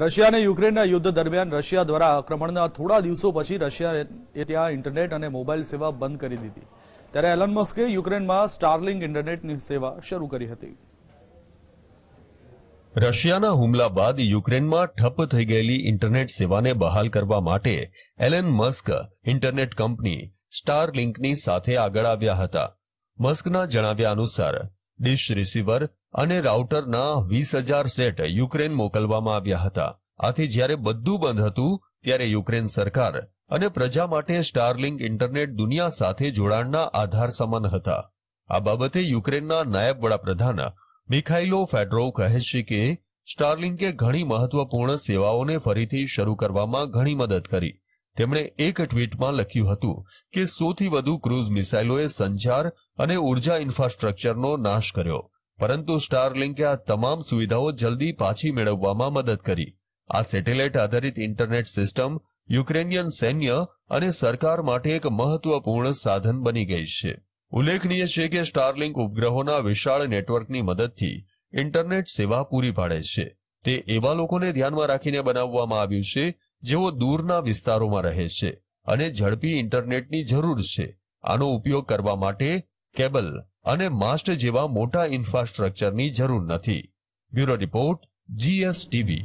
Russia અને યુક્રેનના યુદ્ધ દરમિયાન રશિયા દ્વારા આક્રમણના થોડા દિવસો પછી રશિયાએ ત્યાં ઇન્ટરનેટ અને મોબાઈલ સેવા બંધ કરી દીધી ત્યારે એલન મસ્કે યુક્રેનમાં સ્ટારલિંગ ઇન્ટરનેટની સેવા શરૂ કરી હતી રશિયાના હુમલા બાદ યુક્રેનમાં ઠપ્પ થઈ ગયેલી ઇન્ટરનેટ સેવાને બહાલ કરવા માટે એલન મસ્ક ઇન્ટરનેટ કંપની સ્ટારલિંકની સાથે આગળ આવ્યા હતા મસ્કના જણાવ્યા અનુસાર ડિશ રિસીવર અને રાઉટરના વીસ હજાર સેટ યુક્રેન મોકલવામાં આવ્યા હતા આથી જ્યારે બધું બંધ હતું ત્યારે યુક્રેન સરકાર અને પ્રજા માટે સ્ટારલિંગ ઇન્ટરનેટ દુનિયા સાથે જોડાણના આધાર સમાન હતા આ બાબતે યુક્રેનના નાયબ વડાપ્રધાન મિખાઇલો ફેડરોવ કહે છે કે સ્ટારલિંકે ઘણી મહત્વપૂર્ણ સેવાઓને ફરીથી શરૂ કરવામાં ઘણી મદદ કરી તેમણે એક ટ્વીટમાં લખ્યું હતું કે સોથી વધુ ક્રુઝ મિસાઇલોએ સંચાર અને ઉર્જા ઇન્ફ્રાસ્ટ્રક્ચરનો નાશ કર્યો પરંતુ સ્ટારલિંકે આ તમામ સુવિધાઓ જલ્દી પાછી મેળવવામાં મદદ કરી આ સેટેલાઇટ આધારિત ઇન્ટરનેટ સિસ્ટમ યુક્રેનિયન સૈન્ય અને સરકાર માટે એક મહત્વપૂર્ણ સાધન બની ગઈ છે ઉલ્લેખનીય છે કે સ્ટારલિંક ઉપગ્રહોના વિશાળ નેટવર્કની મદદથી ઇન્ટરનેટ સેવા પૂરી પાડે છે તે એવા લોકોને ધ્યાનમાં રાખીને બનાવવામાં આવ્યું છે જેઓ દૂરના વિસ્તારોમાં રહે છે અને ઝડપી ઇન્ટરનેટની જરૂર છે આનો ઉપયોગ કરવા માટે કેબલ અને માસ્ટ જેવા મોટા ઇન્ફ્રાસ્ટ્રક્ચરની જરૂર નથી બ્યુરો રિપોર્ટ જીએસટીવી